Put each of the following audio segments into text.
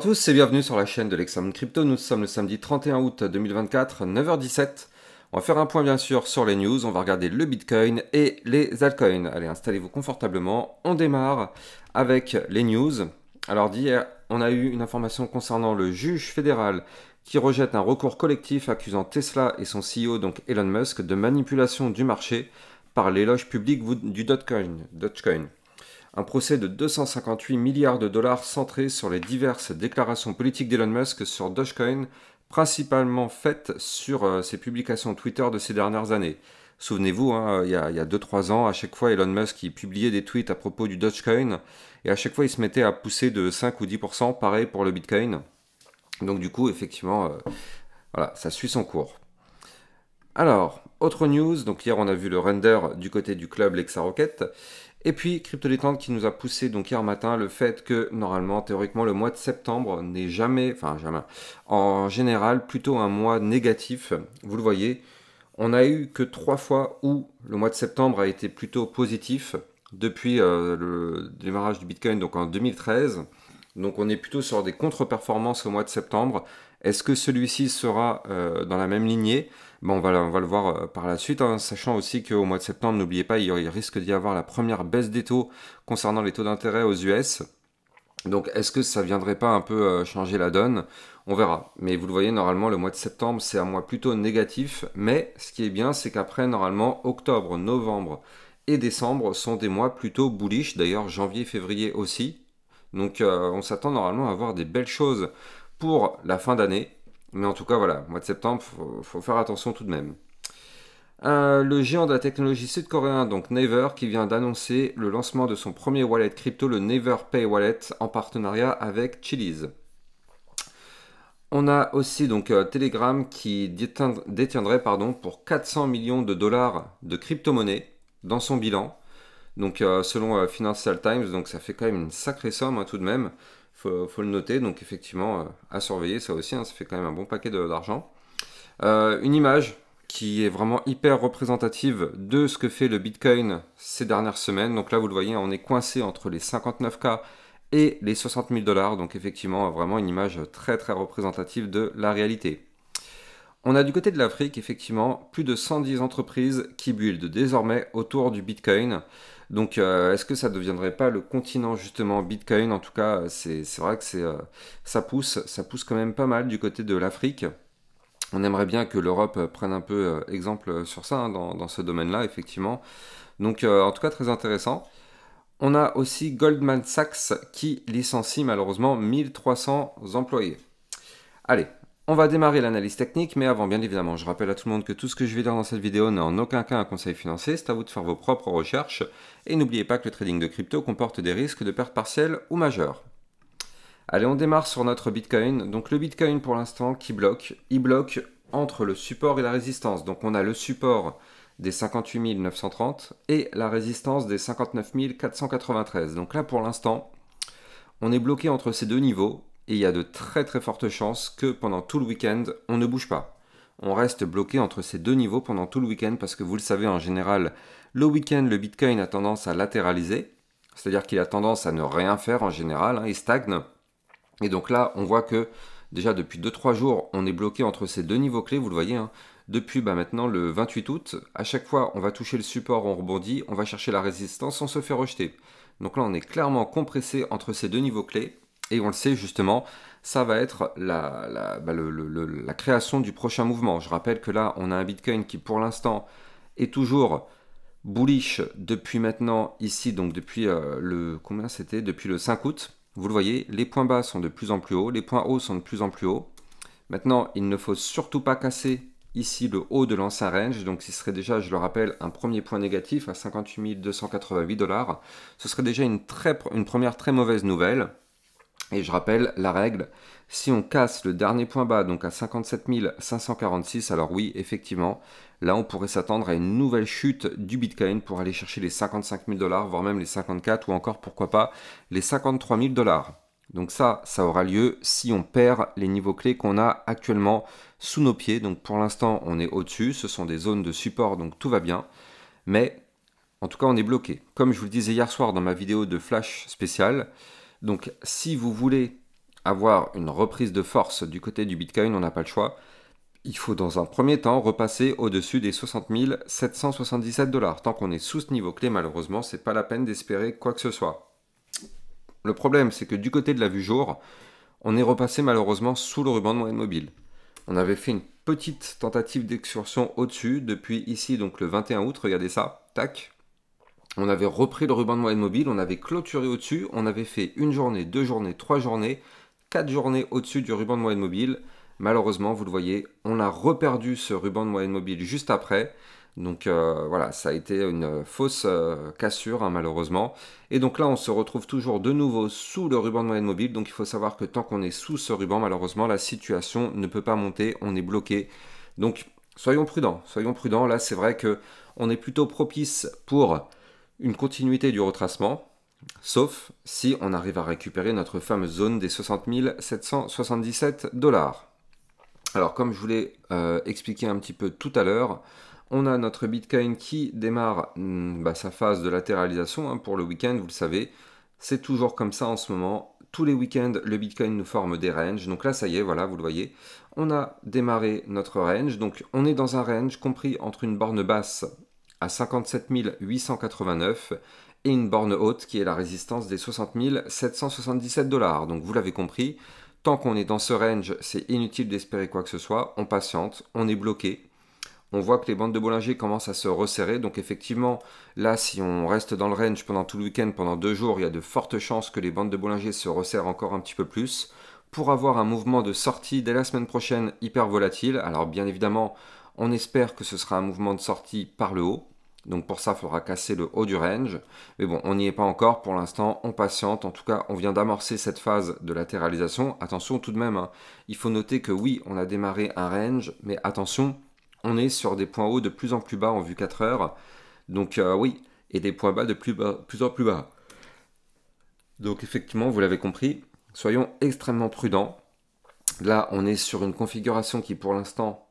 à tous et bienvenue sur la chaîne de l'Examen Crypto. Nous sommes le samedi 31 août 2024, 9h17. On va faire un point bien sûr sur les news, on va regarder le Bitcoin et les altcoins. Allez, installez-vous confortablement. On démarre avec les news. Alors d'hier, on a eu une information concernant le juge fédéral qui rejette un recours collectif accusant Tesla et son CEO, donc Elon Musk, de manipulation du marché par l'éloge public du Dogecoin un procès de 258 milliards de dollars centré sur les diverses déclarations politiques d'Elon Musk sur Dogecoin, principalement faites sur euh, ses publications Twitter de ces dernières années. Souvenez-vous, hein, euh, il y a 2-3 ans, à chaque fois, Elon Musk qui publiait des tweets à propos du Dogecoin, et à chaque fois, il se mettait à pousser de 5 ou 10%, pareil pour le Bitcoin. Donc du coup, effectivement, euh, voilà, ça suit son cours. Alors, autre news, donc hier on a vu le render du côté du club Lexa Rocket, et puis CryptoDétente qui nous a poussé donc hier matin le fait que normalement théoriquement le mois de septembre n'est jamais, enfin jamais, en général plutôt un mois négatif. Vous le voyez, on n'a eu que trois fois où le mois de septembre a été plutôt positif depuis euh, le démarrage du Bitcoin donc en 2013. Donc on est plutôt sur des contre-performances au mois de septembre est-ce que celui-ci sera euh, dans la même lignée Bon, on, va, le voir euh, par la suite, hein, sachant aussi qu'au mois de septembre, n'oubliez pas, il risque d'y avoir la première baisse des taux concernant les taux d'intérêt aux US. Donc est-ce que ça ne viendrait pas un peu euh, changer la donne On verra. Mais vous le voyez, normalement, le mois de septembre, c'est un mois plutôt négatif. Mais ce qui est bien, c'est qu'après, normalement, octobre, novembre et décembre sont des mois plutôt bullish. D'ailleurs, janvier, février aussi. Donc on s'attend normalement à voir des belles choses pour la fin d'année. Mais en tout cas, voilà, mois de septembre, faut, faut faire attention tout de même. Euh, le géant de la technologie sud-coréen, donc Never, qui vient d'annoncer le lancement de son premier wallet crypto, le Naver Pay Wallet, en partenariat avec Chili's. On a aussi donc euh, Telegram qui détiendrait, pardon, pour 400 millions de dollars de crypto-monnaie dans son bilan. Donc euh, selon Financial Times, donc ça fait quand même une sacrée somme hein, tout de même faut, faut le noter. Donc effectivement, euh, à surveiller ça aussi. Hein, ça fait quand même un bon paquet d'argent. Euh, une image qui est vraiment hyper représentative de ce que fait le Bitcoin ces dernières semaines. Donc là, vous le voyez, on est coincé entre les 59K et les 60 000 dollars. Donc effectivement, vraiment une image très très représentative de la réalité. On a du côté de l'Afrique, effectivement, plus de 110 entreprises qui buildent désormais autour du Bitcoin. Donc, euh, est-ce que ça ne deviendrait pas le continent justement Bitcoin En tout cas, euh, c'est vrai que euh, ça pousse, ça pousse quand même pas mal du côté de l'Afrique. On aimerait bien que l'Europe prenne un peu exemple sur ça hein, dans, dans, ce domaine-là, effectivement. Donc, en tout cas, très intéressant. On a aussi Goldman Sachs qui licencie malheureusement 1300 employés. Allez, on va démarrer l'analyse technique, mais avant, bien évidemment, je rappelle à tout le monde que tout ce que je vais dire dans cette vidéo n'est en aucun cas un conseil financier, c'est à vous de faire vos propres recherches, et n'oubliez pas que le trading de crypto comporte des risques de perte partielle ou majeure. Allez, on démarre sur notre Bitcoin. Donc le Bitcoin pour l'instant qui bloque, il bloque entre le support et la résistance. Donc on a le support des 58 930 et la résistance des 59 493. Donc là pour l'instant, on est bloqué entre ces deux niveaux et il y a de très très fortes chances que pendant tout le week-end, on ne bouge pas. On reste bloqué entre ces deux niveaux pendant tout le week-end parce que vous le savez en général, le week-end, le Bitcoin a tendance à latéraliser, c'est-à-dire qu'il a tendance à ne rien faire en général, hein, il stagne. Et donc là, on voit que déjà depuis 2-3 jours, on est bloqué entre ces deux niveaux clés, vous le voyez. Hein. Depuis bah, maintenant le 28 août, à chaque fois, on va toucher le support, on rebondit, on va chercher la résistance, on se fait rejeter. Donc là, on est clairement compressé entre ces deux niveaux clés. Et on le sait justement, ça va être bah, la, création du prochain mouvement. Je rappelle que là, on a un Bitcoin qui pour l'instant est toujours bullish depuis maintenant ici, donc depuis euh, le combien c'était Depuis le 5 août. Vous le voyez, les points bas sont de plus en plus hauts, les points hauts sont de plus en plus hauts. Maintenant, il ne faut surtout pas casser ici le haut de l'ancien range, donc ce serait déjà, je le rappelle, un premier point négatif à 58 288 dollars. Ce serait déjà une, très, une première très mauvaise nouvelle. Et je rappelle la règle, si on casse le dernier point bas, donc à 57 546, alors oui, effectivement, là on pourrait s'attendre à une nouvelle chute du Bitcoin pour aller chercher les 55 000 dollars, voire même les 54 ou encore pourquoi pas les 53 000 dollars. Donc ça, ça aura lieu si on perd les niveaux clés qu'on a actuellement sous nos pieds. Donc pour l'instant, on est au-dessus, ce sont des zones de support, donc tout va bien. Mais en tout cas, on est bloqué. Comme je vous le disais hier soir dans ma vidéo de flash spéciale, donc si vous voulez avoir une reprise de force du côté du Bitcoin, on n'a pas le choix. Il faut dans un premier temps repasser au-dessus des 60 777 dollars. Tant qu'on est sous ce niveau clé, malheureusement, c'est pas la peine d'espérer quoi que ce soit. Le problème, c'est que du côté de la vue jour, on est repassé malheureusement sous le ruban de moyenne mobile. On avait fait une petite tentative d'excursion au-dessus depuis ici, donc le 21 août, regardez ça, tac, on avait repris le ruban de moyenne mobile, on avait clôturé au-dessus, on avait fait une journée, deux journées, trois journées, quatre journées au-dessus du ruban de moyenne mobile. Malheureusement, vous le voyez, on a reperdu ce ruban de moyenne mobile juste après. Donc euh, voilà, ça a été une fausse euh, cassure hein, malheureusement. Et donc là, on se retrouve toujours de nouveau sous le ruban de moyenne mobile. Donc il faut savoir que tant qu'on est sous ce ruban, malheureusement, la situation ne peut pas monter, on est bloqué. Donc soyons prudents, soyons prudents. Là, c'est vrai qu'on est plutôt propice pour une continuité du retracement, sauf si on arrive à récupérer notre fameuse zone des 60 777 dollars. Alors comme je voulais euh, expliquer un petit peu tout à l'heure, on a notre Bitcoin qui démarre hmm, bah, sa phase de latéralisation hein, pour le week-end, vous le savez. C'est toujours comme ça en ce moment. Tous les week-ends, le Bitcoin nous forme des ranges. Donc là, ça y est, voilà, vous le voyez. On a démarré notre range. Donc on est dans un range compris entre une borne basse à 57 889 et une borne haute qui est la résistance des 60 777 dollars. Donc vous l'avez compris, tant qu'on est dans ce range, c'est inutile d'espérer quoi que ce soit, on patiente, on est bloqué. On voit que les bandes de Bollinger commencent à se resserrer, donc effectivement, là, si on reste dans le range pendant tout le week-end, pendant deux jours, il y a de fortes chances que les bandes de Bollinger se resserrent encore un petit peu plus pour avoir un mouvement de sortie dès la semaine prochaine hyper volatile. Alors bien évidemment, on espère que ce sera un mouvement de sortie par le haut, donc pour ça, il faudra casser le haut du range. Mais bon, on n'y est pas encore pour l'instant, on patiente. En tout cas, on vient d'amorcer cette phase de latéralisation. Attention tout de même, hein. il faut noter que oui, on a démarré un range, mais attention, on est sur des points hauts de plus en plus bas en vue 4 heures. Donc euh, oui, et des points bas de plus, plus en plus bas. Donc effectivement, vous l'avez compris, soyons extrêmement prudents. Là, on est sur une configuration qui pour l'instant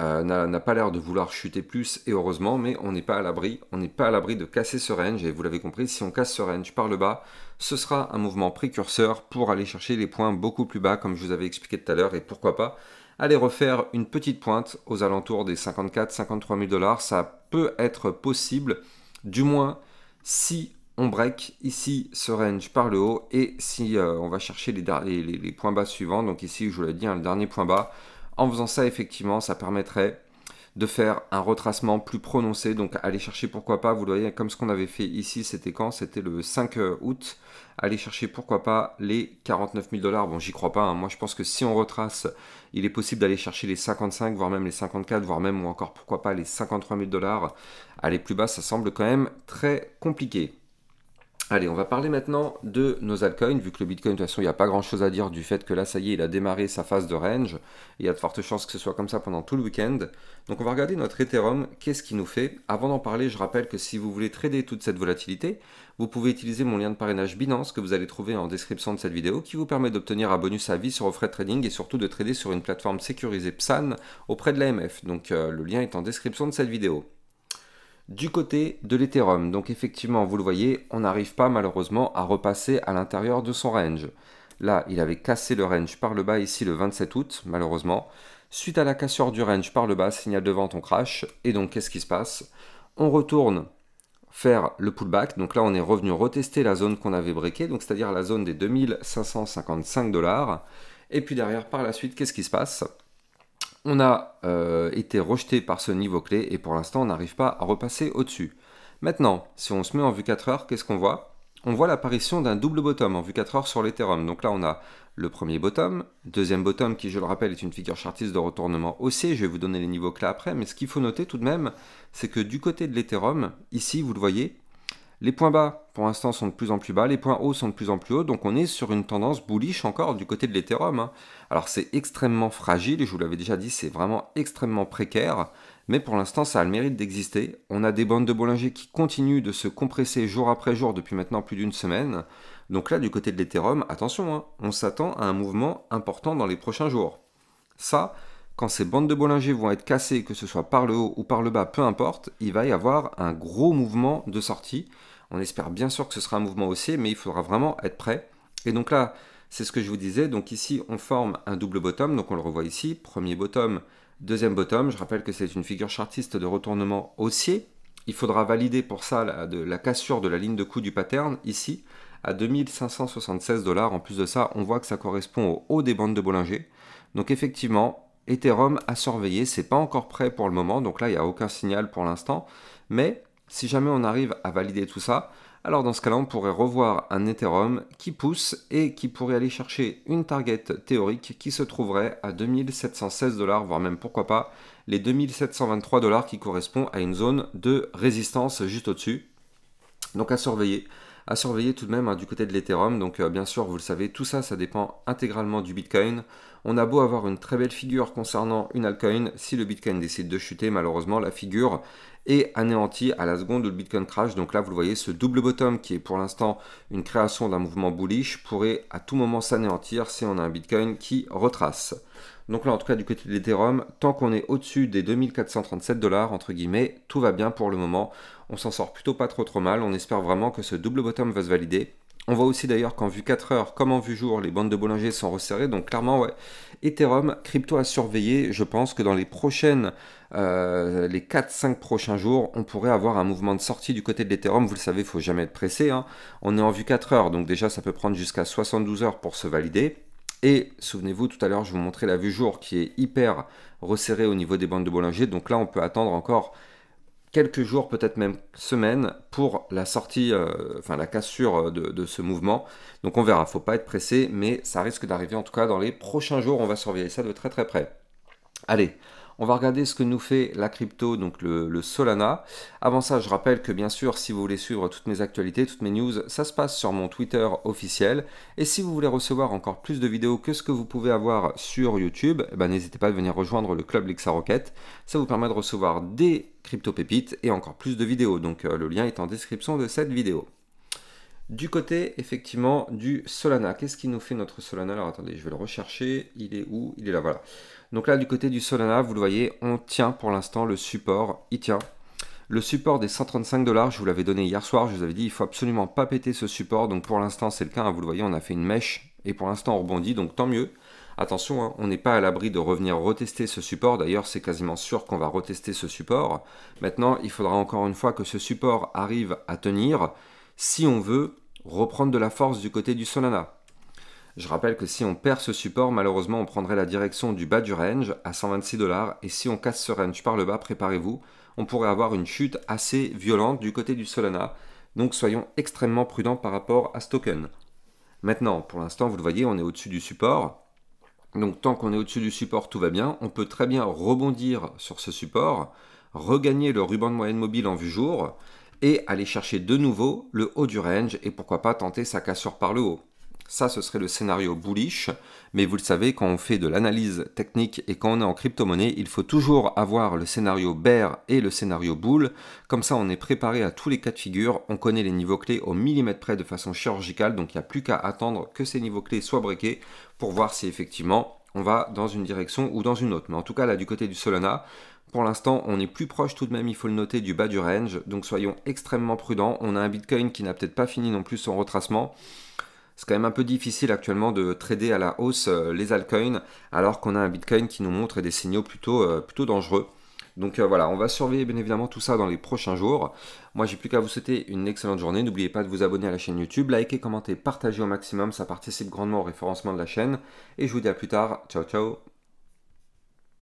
euh, n'a pas l'air de vouloir chuter plus, et heureusement, mais on n'est pas à l'abri, on n'est pas à l'abri de casser ce range, et vous l'avez compris, si on casse ce range par le bas, ce sera un mouvement précurseur pour aller chercher les points beaucoup plus bas, comme je vous avais expliqué tout à l'heure, et pourquoi pas aller refaire une petite pointe aux alentours des 54-53 000 dollars, ça peut être possible, du moins si on break ici ce range par le haut et si euh, on va chercher les, points bas suivants. Donc ici, je vous l'ai dit, hein, le dernier point bas, en faisant ça, effectivement, ça permettrait de faire un retracement plus prononcé. Donc aller chercher pourquoi pas, vous le voyez, comme ce qu'on avait fait ici, c'était quand C'était le 5 euh, août. aller chercher pourquoi pas les 49 000 dollars. Bon, j'y crois pas. Hein. Moi, je pense que si on retrace, il est possible d'aller chercher les 55, voire même les 54, voire même, ou encore pourquoi pas, les 53 000 dollars. Aller plus bas, ça semble quand même très compliqué. Allez, on va parler maintenant de nos altcoins, vu que le Bitcoin, de toute façon, il n'y a pas grand-chose à dire du fait que là, ça y est, il a démarré sa phase de range. Il y a de fortes chances que ce soit comme ça pendant tout le week-end. Donc on va regarder notre Ethereum, qu'est-ce qu'il nous fait. Avant d'en parler, je rappelle que si vous voulez trader toute cette volatilité, vous pouvez utiliser mon lien de parrainage Binance que vous allez trouver en description de cette vidéo, qui vous permet d'obtenir un bonus à vie sur vos trading et surtout de trader sur une plateforme sécurisée PSAN auprès de l'AMF. Donc euh, le lien est en description de cette vidéo du côté de l'Ethereum. Donc effectivement, vous le voyez, on n'arrive pas malheureusement à repasser à l'intérieur de son range. Là, il avait cassé le range par le bas ici le 27 août, malheureusement. Suite à la cassure du range par le bas, signal de vente, on crash. Et donc, qu'est-ce qui se passe On retourne faire le pullback. Donc là, on est revenu retester la zone qu'on avait briquée, donc c'est-à-dire la zone des 2555 dollars. Et puis derrière, par la suite, qu'est-ce qui se passe on a euh, été rejeté par ce niveau clé et pour l'instant on n'arrive pas à repasser au-dessus. Maintenant, si on se met en vue 4 heures, qu'est-ce qu'on voit On voit, l'apparition d'un double bottom en vue 4 heures sur l'Ethereum. Donc là on a le premier bottom, deuxième bottom qui je le rappelle est une figure chartiste de retournement haussier, je vais vous donner les niveaux clés après, mais ce qu'il faut noter tout de même, c'est que du côté de l'Ethereum, ici vous le voyez, les points bas, pour l'instant, sont de plus en plus bas, les points hauts sont de plus en plus hauts, donc on est sur une tendance bullish encore du côté de l'Ethereum. Hein. Alors c'est extrêmement fragile, et je vous l'avais déjà dit, c'est vraiment extrêmement précaire, mais pour l'instant, ça a le mérite d'exister. On a des bandes de Bollinger qui continuent de se compresser jour après jour depuis maintenant plus d'une semaine. Donc là, du côté de l'Ethereum, attention, hein, on s'attend à un mouvement important dans les prochains jours. Ça, quand ces bandes de Bollinger vont être cassées, que ce soit par le haut ou par le bas, peu importe, il va y avoir un gros mouvement de sortie on espère bien sûr que ce sera un mouvement haussier, mais il faudra vraiment être prêt. Et donc là, c'est ce que je vous disais. Donc ici, on forme un double bottom. Donc on le revoit ici. Premier bottom, deuxième bottom. Je rappelle que c'est une figure chartiste de retournement haussier. Il faudra valider pour ça la, de, la cassure de la ligne de coup du pattern ici à 2576 dollars. En plus de ça, on voit que ça correspond au haut des bandes de Bollinger. Donc effectivement, Ethereum à surveiller. C'est pas encore prêt pour le moment, donc là il n'y a aucun signal pour l'instant, mais si jamais on arrive à valider tout ça, alors dans ce cas-là, on pourrait revoir un Ethereum qui pousse et qui pourrait aller chercher une target théorique qui se trouverait à 2716 dollars, voire même pourquoi pas les 2723 dollars qui correspond à une zone de résistance juste au-dessus. Donc à surveiller. À surveiller tout de même hein, du côté de l'Ethereum. Donc euh, bien sûr, vous le savez, tout ça, ça dépend intégralement du Bitcoin. On a beau avoir une très belle figure concernant une altcoin, si le Bitcoin décide de chuter, malheureusement, la figure, et anéanti à la seconde où le Bitcoin crash. Donc là, vous le voyez, ce double bottom qui est pour l'instant une création d'un mouvement bullish pourrait à tout moment s'anéantir si on a un Bitcoin qui retrace. Donc là, en tout cas, du côté de l'Ethereum, tant qu'on est au-dessus des 2437 dollars, entre guillemets, tout va bien pour le moment. On s'en sort plutôt pas trop trop mal. On espère vraiment que ce double bottom va se valider. On voit aussi d'ailleurs qu'en vue 4 heures comme en vue jour, les bandes de Bollinger sont resserrées. Donc clairement, ouais, Ethereum, crypto à surveiller. Je pense que dans les prochaines euh, les 4-5 prochains jours, on pourrait avoir un mouvement de sortie du côté de l'Ethereum. Vous le savez, il faut jamais être pressé. Hein. On est en vue 4 heures, donc déjà ça peut prendre jusqu'à 72 heures pour se valider. Et souvenez-vous, tout à l'heure, je vous montrais la vue jour qui est hyper resserrée au niveau des bandes de Bollinger. Donc là, on peut attendre encore quelques jours, peut-être même semaines, pour la sortie, euh, enfin la cassure de, ce mouvement. Donc on verra, faut pas être pressé, mais ça risque d'arriver en tout cas dans les prochains jours. On va surveiller ça de très très près. Allez, on va regarder ce que nous fait la crypto, donc le, Solana. Avant ça, je rappelle que bien sûr, si vous voulez suivre toutes mes actualités, toutes mes news, ça se passe sur mon Twitter officiel. Et si vous voulez recevoir encore plus de vidéos que ce que vous pouvez avoir sur YouTube, eh ben, n'hésitez pas à venir rejoindre le club Lexa Ça vous permet de recevoir des crypto pépites et encore plus de vidéos. Donc euh, le lien est en description de cette vidéo. Du côté, effectivement, du Solana. Qu'est-ce qui nous fait notre Solana Alors, attendez, je vais le rechercher. Il est où Il est là, voilà. Donc là, du côté du Solana, vous le voyez, on tient pour l'instant le support. Il tient. Le support des 135 dollars, je vous l'avais donné hier soir. Je vous avais dit, il faut absolument pas péter ce support. Donc pour l'instant, c'est le cas. Hein. vous le voyez, on a fait une mèche. Et pour l'instant, on rebondit. Donc tant mieux. Attention, hein, on n'est pas à l'abri de revenir retester ce support. D'ailleurs, c'est quasiment sûr qu'on va retester ce support. Maintenant, il faudra encore une fois que ce support arrive à tenir si on veut reprendre de la force du côté du Solana. Je rappelle que si on perd ce support, malheureusement, on prendrait la direction du bas du range à 126 dollars. Et si on casse ce range par le bas, préparez-vous, on pourrait avoir une chute assez violente du côté du Solana. Donc soyons extrêmement prudents par rapport à ce token. Maintenant, pour l'instant, vous le voyez, on est au-dessus du support. Donc tant qu'on est au-dessus du support, tout va bien. On peut très bien rebondir sur ce support, regagner le ruban de moyenne mobile en vue jour et aller chercher de nouveau le haut du range et pourquoi pas tenter sa cassure par le haut. Ça, ce serait le scénario bullish, mais vous le savez, quand on fait de l'analyse technique et quand on est en crypto-monnaie, il faut toujours avoir le scénario bear et le scénario bull. Comme ça, on est préparé à tous les cas de figure, on connaît les niveaux clés au millimètre près de façon chirurgicale, donc il n'y a plus qu'à attendre que ces niveaux clés soient briqués pour voir si effectivement on va dans une direction ou dans une autre. Mais en tout cas, là, du côté du Solana, pour l'instant, on est plus proche tout de même, il faut le noter, du bas du range, donc soyons extrêmement prudents. On a un Bitcoin qui n'a peut-être pas fini non plus son retracement. C'est quand même un peu difficile actuellement de trader à la hausse euh, les altcoins, alors qu'on a un Bitcoin qui nous montre des signaux plutôt, euh, plutôt dangereux. Donc euh, voilà, on va surveiller bien évidemment tout ça dans les prochains jours. Moi, j'ai plus qu'à vous souhaiter une excellente journée. N'oubliez pas de vous abonner à la chaîne YouTube, liker, commenter, partager au maximum. Ça participe grandement au référencement de la chaîne. Et je vous dis à plus tard. Ciao, ciao